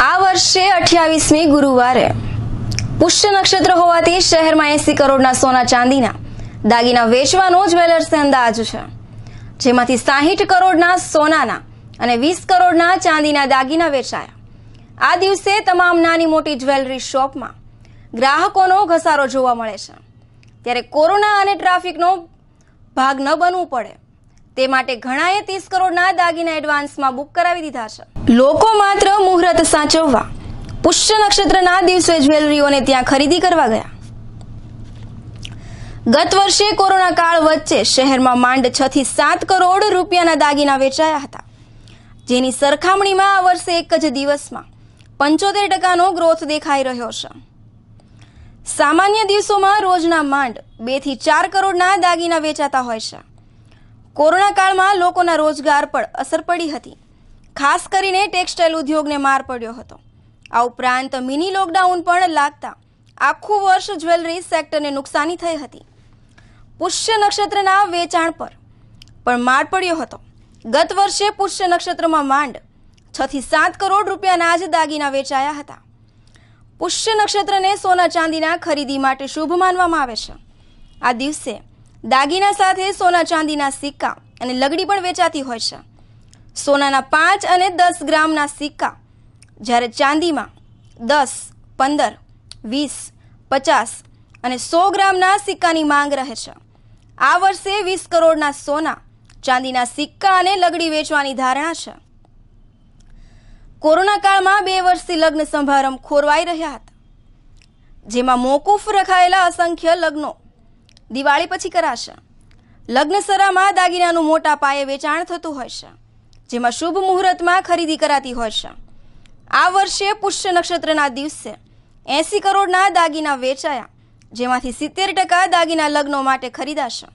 આ વર્ષે અઠ્યાવીસમી ગુરુવારે પુષ્ય નક્ષત્ર હોવાથી શહેરમાં એસી કરોડના સોના ચાંદીના દાગીના વેચવાનો જ્વેલર્સને અંદાજ છે જેમાંથી સાહીઠ કરોડના સોનાના અને વીસ કરોડના ચાંદીના દાગીના વેચાયા આ દિવસે તમામ નાની મોટી જ્વેલરી શોપમાં ગ્રાહકોનો ઘસારો જોવા મળે છે ત્યારે કોરોના અને ટ્રાફિકનો ભાગ ન બનવું પડે તે માટે ઘણાએ ત્રીસ કરોડના દાગીના એડવાન્સમાં બુક કરાવી દીધા છે લોકો માત્ર મુહૂર્ત સાચવવા પુષ્ય નક્ષત્રના દિવસે જ્વેલરીઓને ત્યાં ખરીદી કરવા ગયા ગત વર્ષે કોરોના કાળ વચ્ચે શહેરમાં માંડ છ થી સાત કરોડ રૂપિયાના દાગીના વેચાયા હતા જેની સરખામણીમાં આ વર્ષે એક જ દિવસમાં પંચોતેર ટકાનો ગ્રોથ દેખાઈ રહ્યો છે સામાન્ય દિવસોમાં રોજના માંડ બે થી ચાર કરોડના દાગીના વેચાતા હોય છે કોરોના કાળમાં લોકોના રોજગાર પર અસર પડી હતી ખાસ કરીને ટેક્સટાઇલ ઉદ્યોગને માર પડ્યો હતો આ ઉપરાંત મિની લોકડાઉન પણ લાગતા આખું વર્ષ જ્વેલરી સેક્ટરને નુકસાની થઈ હતી પુષ્ય નક્ષત્રના વેચાણ પર પણ માર પડ્યો હતો ગત વર્ષે પુષ્ય નક્ષત્રમાં માંડ છથી સાત કરોડ રૂપિયાના જ દાગીના વેચાયા હતા પુષ્ય નક્ષત્રને સોના ચાંદીના ખરીદી માટે શુભ માનવામાં આવે છે આ દિવસે દાગીના સાથે સોના ચાંદીના સિક્કા અને લગડી પણ વેચાતી હોય છે સોનાના પાંચ અને દસ ગ્રામના સિક્કા જ્યારે ચાંદીમાં દસ પંદર વીસ પચાસ અને સો ગ્રામના સિક્કાની માંગ રહે છે આ વર્ષે વીસ કરોડના સોના ચાંદીના સિક્કા અને લગડી વેચવાની ધારણા છે કોરોના કાળમાં બે વર્ષથી લગ્ન સમારંભ ખોરવાઈ રહ્યા હતા જેમાં મોકૂફ રખાયેલા અસંખ્ય લગ્નો દિવાળી પછી કરાશે લગ્નસરામાં દાગીનાનું મોટા પાયે વેચાણ થતું હોય છે જેમાં શુભ મુહૂર્તમાં ખરીદી કરાતી હોય છે આ વર્ષે પુષ્ય નક્ષત્રના દિવસે એંસી કરોડના દાગીના વેચાયા જેમાંથી સિત્તેર ટકા દાગીના લગ્નો માટે ખરીદાશે